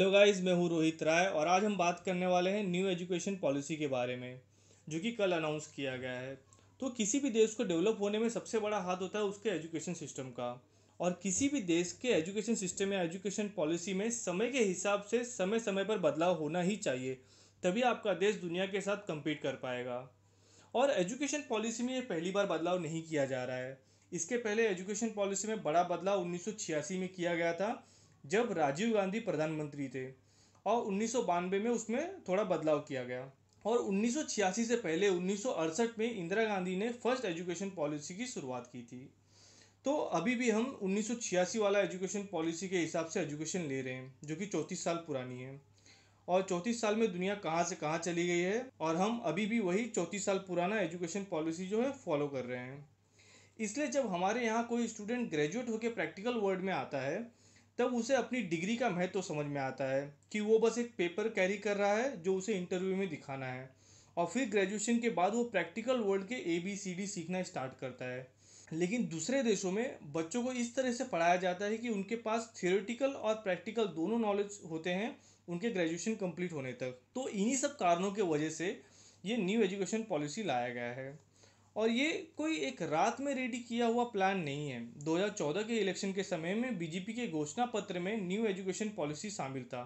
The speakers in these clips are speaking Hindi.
हेलो गाइस मैं हूँ रोहित राय और आज हम बात करने वाले हैं न्यू एजुकेशन पॉलिसी के बारे में जो कि कल अनाउंस किया गया है तो किसी भी देश को डेवलप होने में सबसे बड़ा हाथ होता है उसके एजुकेशन सिस्टम का और किसी भी देश के एजुकेशन सिस्टम या एजुकेशन पॉलिसी में समय के हिसाब से समय समय पर बदलाव होना ही चाहिए तभी आपका देश दुनिया के साथ कम्पीट कर पाएगा और एजुकेशन पॉलिसी में ये पहली बार बदलाव नहीं किया जा रहा है इसके पहले एजुकेशन पॉलिसी में बड़ा बदलाव उन्नीस में किया गया था जब राजीव गांधी प्रधानमंत्री थे और उन्नीस में उसमें थोड़ा बदलाव किया गया और उन्नीस से पहले उन्नीस में इंदिरा गांधी ने फर्स्ट एजुकेशन पॉलिसी की शुरुआत की थी तो अभी भी हम उन्नीस वाला एजुकेशन पॉलिसी के हिसाब से एजुकेशन ले रहे हैं जो कि चौंतीस साल पुरानी है और चौंतीस साल में दुनिया कहाँ से कहाँ चली गई है और हम अभी भी वही चौंतीस साल पुराना एजुकेशन पॉलिसी जो है फॉलो कर रहे हैं इसलिए जब हमारे यहाँ कोई स्टूडेंट ग्रेजुएट होकर प्रैक्टिकल वर्ल्ड में आता है तब उसे अपनी डिग्री का महत्व तो समझ में आता है कि वो बस एक पेपर कैरी कर रहा है जो उसे इंटरव्यू में दिखाना है और फिर ग्रेजुएशन के बाद वो प्रैक्टिकल वर्ल्ड के ए बी सी डी सीखना स्टार्ट करता है लेकिन दूसरे देशों में बच्चों को इस तरह से पढ़ाया जाता है कि उनके पास थियोरेटिकल और प्रैक्टिकल दोनों नॉलेज होते हैं उनके ग्रेजुएशन कंप्लीट होने तक तो इन्हीं सब कारणों के वजह से ये न्यू एजुकेशन पॉलिसी लाया गया है और ये कोई एक रात में रेडी किया हुआ प्लान नहीं है 2014 के इलेक्शन के समय में बीजेपी के घोषणा पत्र में न्यू एजुकेशन पॉलिसी शामिल था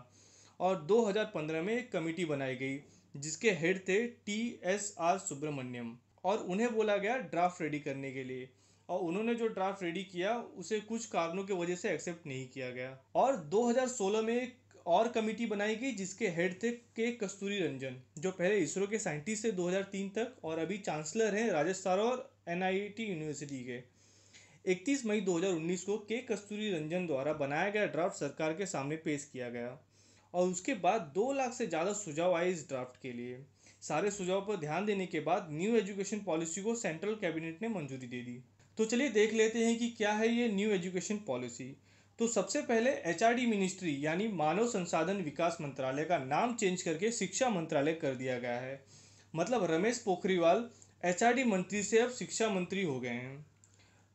और 2015 में एक कमेटी बनाई गई जिसके हेड थे टी एस आर सुब्रमण्यम और उन्हें बोला गया ड्राफ्ट रेडी करने के लिए और उन्होंने जो ड्राफ्ट रेडी किया उसे कुछ कारणों की वजह से एक्सेप्ट नहीं किया गया और 2016 में एक और कमेटी बनाई गई जिसके हेड थे के कस्तूरी रंजन जो पहले इसरो के साइंटिस्ट थे 2003 तक और अभी चांसलर हैं राजस्थान और एन यूनिवर्सिटी के 31 मई 2019 को के कस्तूरी रंजन द्वारा बनाया गया ड्राफ्ट सरकार के सामने पेश किया गया और उसके बाद दो लाख से ज़्यादा सुझाव आए इस ड्राफ्ट के लिए सारे सुझाव पर ध्यान देने के बाद न्यू एजुकेशन पॉलिसी को सेंट्रल कैबिनेट ने मंजूरी दे दी तो चलिए देख लेते हैं कि क्या है ये न्यू एजुकेशन पॉलिसी तो सबसे पहले एच मिनिस्ट्री यानी मानव संसाधन विकास मंत्रालय का नाम चेंज करके शिक्षा मंत्रालय कर दिया गया है मतलब रमेश पोखरीवाल एच मंत्री से अब शिक्षा मंत्री हो गए हैं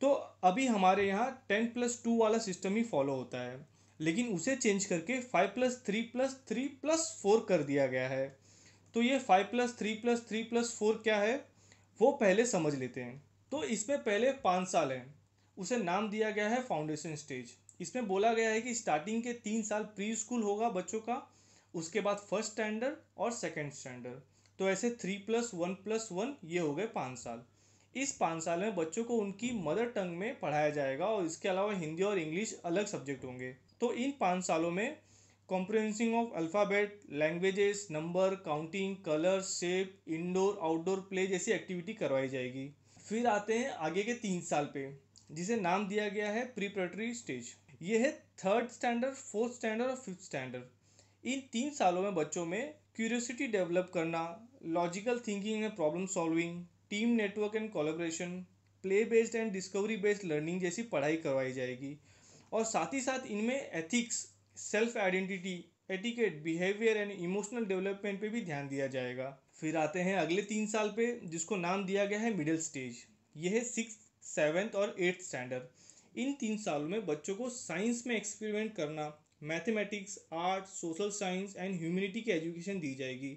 तो अभी हमारे यहाँ टेन प्लस टू वाला सिस्टम ही फॉलो होता है लेकिन उसे चेंज करके five plus three plus three plus four कर दिया गया है तो ये five plus three plus three plus four क्या है वो पहले समझ लेते हैं तो इसमें पहले पाँच साल हैं उसे नाम दिया गया है फाउंडेशन स्टेज इसमें बोला गया है कि स्टार्टिंग के तीन साल प्री स्कूल होगा बच्चों का उसके बाद फर्स्ट स्टैंडर्ड और सेकेंड स्टैंडर्ड तो ऐसे three plus one plus one ये हो गए पाँच साल इस पाँच साल में बच्चों को उनकी मदर टंग में पढ़ाया जाएगा और इसके अलावा हिंदी और इंग्लिश अलग सब्जेक्ट होंगे तो इन पाँच सालों में comprehensing of alphabet languages number counting colour shape indoor outdoor play जैसी एक्टिविटी करवाई जाएगी फिर आते हैं आगे के तीन साल पे जिसे नाम दिया गया है प्रीपरेटरी स्टेज यह है थर्ड स्टैंडर्ड फोर्थ स्टैंडर्ड और फिफ्थ स्टैंडर्ड इन तीन सालों में बच्चों में क्यूरियोसिटी डेवलप करना logical thinking and problem solving team network and collaboration play based and discovery based learning जैसी पढ़ाई करवाई जाएगी और साथ ही साथ इनमें ethics self identity etiquette behaviour and emotional development पे भी ध्यान दिया जाएगा फिर आते हैं अगले तीन साल पे जिसको नाम दिया गया है मिडिल स्टेज यह है सिक्स सेवन्थ और एट्थ स्टैंडर्ड इन तीन सालों में बच्चों को साइंस में एक्सपेरिमेंट करना mathematics art social science and humanity की एजुकेशन दी जाएगी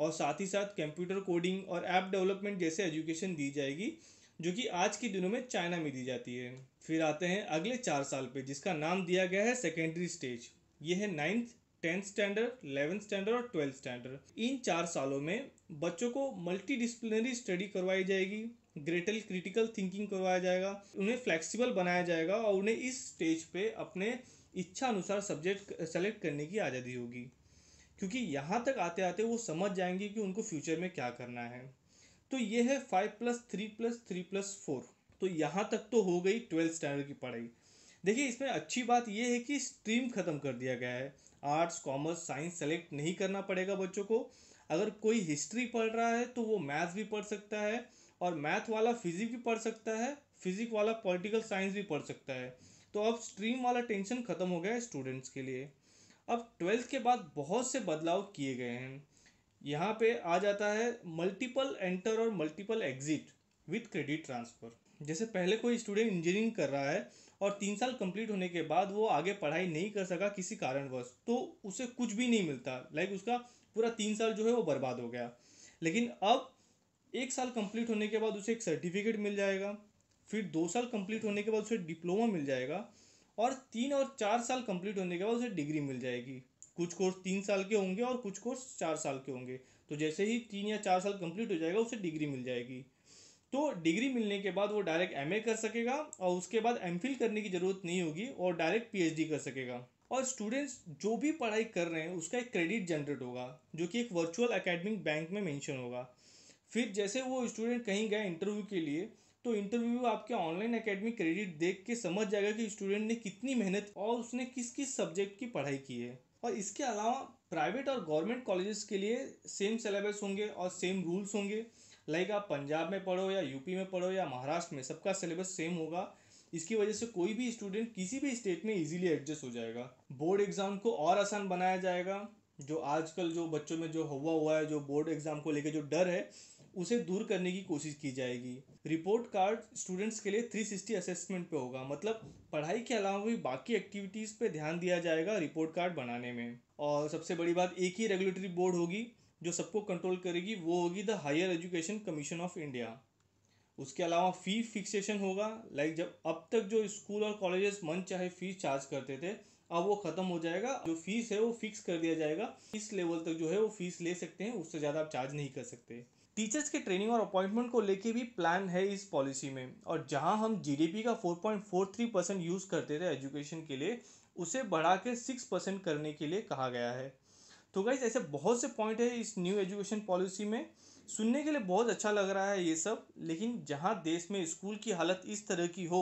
और साथ ही साथ कंप्यूटर कोडिंग और ऐप डेवलपमेंट जैसे एजुकेशन दी जाएगी जो कि आज के दिनों में चाइना में दी जाती है फिर आते हैं अगले चार साल पे जिसका नाम दिया गया है सेकेंडरी स्टेज ये है ninth tenth standard eleventh standard और ट्वेल्थ स्टैंडर्ड इन चार सालों में बच्चों को मल्टी स्टडी करवाई जाएगी ग्रेटर क्रिटिकल थिंकिंग करवाया जाएगा उन्हें फ्लेक्सिबल बनाया जाएगा और उन्हें इस स्टेज पे अपने इच्छा अनुसार सब्जेक्ट सेलेक्ट करने की आज़ादी होगी क्योंकि यहाँ तक आते आते वो समझ जाएंगे कि उनको फ्यूचर में क्या करना है तो ये है five plus three plus three plus four तो यहाँ तक तो हो गई ट्वेल्थ स्टैंडर्ड की पढ़ाई देखिए इसमें अच्छी बात यह है कि स्ट्रीम ख़त्म कर दिया गया है आर्ट्स कॉमर्स साइंस सेलेक्ट नहीं करना पड़ेगा बच्चों को अगर कोई हिस्ट्री पढ़ रहा है तो वो मैथ भी पढ़ सकता है और मैथ वाला फिजिक भी पढ़ सकता है फिजिक वाला पॉलिटिकल साइंस भी पढ़ सकता है तो अब स्ट्रीम वाला टेंशन ख़त्म हो गया है स्टूडेंट्स के लिए अब ट्वेल्थ के बाद बहुत से बदलाव किए गए हैं यहाँ पे आ जाता है मल्टीपल एंटर और multiple exit with credit transfer जैसे पहले कोई स्टूडेंट इंजीनियरिंग कर रहा है और तीन साल कंप्लीट होने के बाद वो आगे पढ़ाई नहीं कर सका किसी कारणवश तो उसे कुछ भी नहीं मिलता लाइक उसका पूरा तीन साल जो है वो बर्बाद हो गया लेकिन अब एक साल कंप्लीट होने के बाद उसे एक सर्टिफिकेट मिल जाएगा फिर दो साल कंप्लीट होने के बाद उसे डिप्लोमा मिल जाएगा और तीन और चार साल कंप्लीट होने के बाद उसे डिग्री मिल जाएगी कुछ कोर्स तीन साल के होंगे और कुछ कोर्स चार साल के होंगे तो जैसे ही तीन या चार साल कंप्लीट हो जाएगा उसे डिग्री मिल जाएगी तो डिग्री मिलने के बाद वो डायरेक्ट एमए कर सकेगा और उसके बाद एमफिल करने की ज़रूरत नहीं होगी और डायरेक्ट पीएचडी कर सकेगा और स्टूडेंट्स जो भी पढ़ाई कर रहे हैं उसका एक क्रेडिट जनरेट होगा जो कि एक वर्चुअल अकेडमिक बैंक में मेंशन होगा फिर जैसे वो स्टूडेंट कहीं गए इंटरव्यू के लिए तो इंटरव्यू आपके ऑनलाइन अकेडमिक क्रेडिट देख के समझ जाएगा कि स्टूडेंट ने कितनी मेहनत और उसने किस किस सब्जेक्ट की पढ़ाई की है और इसके अलावा प्राइवेट और गवर्नमेंट कॉलेजेस के लिए सेम सिलेबस होंगे और सेम रूल्स होंगे लाइक आप पंजाब में पढ़ो या यूपी में पढ़ो या महाराष्ट्र में सबका सिलेबस सेम होगा इसकी वजह से कोई भी स्टूडेंट किसी भी स्टेट में इजीली एडजस्ट हो जाएगा बोर्ड एग्ज़ाम को और आसान बनाया जाएगा जो आजकल जो बच्चों में जो हुआ हुआ है जो बोर्ड एग्ज़ाम को लेकर जो डर है उसे दूर करने की कोशिश की जाएगी रिपोर्ट कार्ड स्टूडेंट्स के लिए 360 असेसमेंट पे होगा मतलब पढ़ाई के अलावा भी बाकी एक्टिविटीज़ पे ध्यान दिया जाएगा रिपोर्ट कार्ड बनाने में और सबसे बड़ी बात एक ही रेगुलेटरी बोर्ड होगी जो सबको कंट्रोल करेगी वो होगी the higher education commission of India उसके अलावा फ़ी फिक्सेशन होगा लाइक जब अब तक जो स्कूल और कॉलेजेस मन चाहे फ़ीस चार्ज करते थे अब वो ख़त्म हो जाएगा जो फीस है वो फिक्स कर दिया जाएगा इस लेवल तक जो है वो फीस ले सकते हैं उससे ज़्यादा आप चार्ज नहीं कर सकते टीचर्स के ट्रेनिंग और अपॉइंटमेंट को लेके भी प्लान है इस पॉलिसी में और जहां हम जीडीपी का 4.43 परसेंट यूज़ करते थे एजुकेशन के लिए उसे बढ़ा के सिक्स परसेंट करने के लिए कहा गया है तो गाइज ऐसे बहुत से पॉइंट है इस न्यू एजुकेशन पॉलिसी में सुनने के लिए बहुत अच्छा लग रहा है ये सब लेकिन जहाँ देश में स्कूल की हालत इस तरह की हो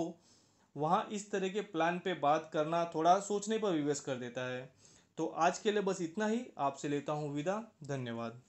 वहाँ इस तरह के प्लान पे बात करना थोड़ा सोचने पर विवश कर देता है तो आज के लिए बस इतना ही आपसे लेता हूँ विदा धन्यवाद